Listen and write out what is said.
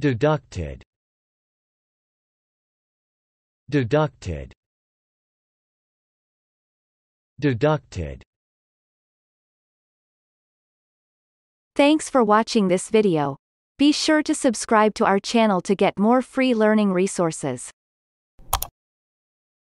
Deducted Deducted Deducted Thanks for watching this video. Be sure to subscribe to our channel to get more free learning resources.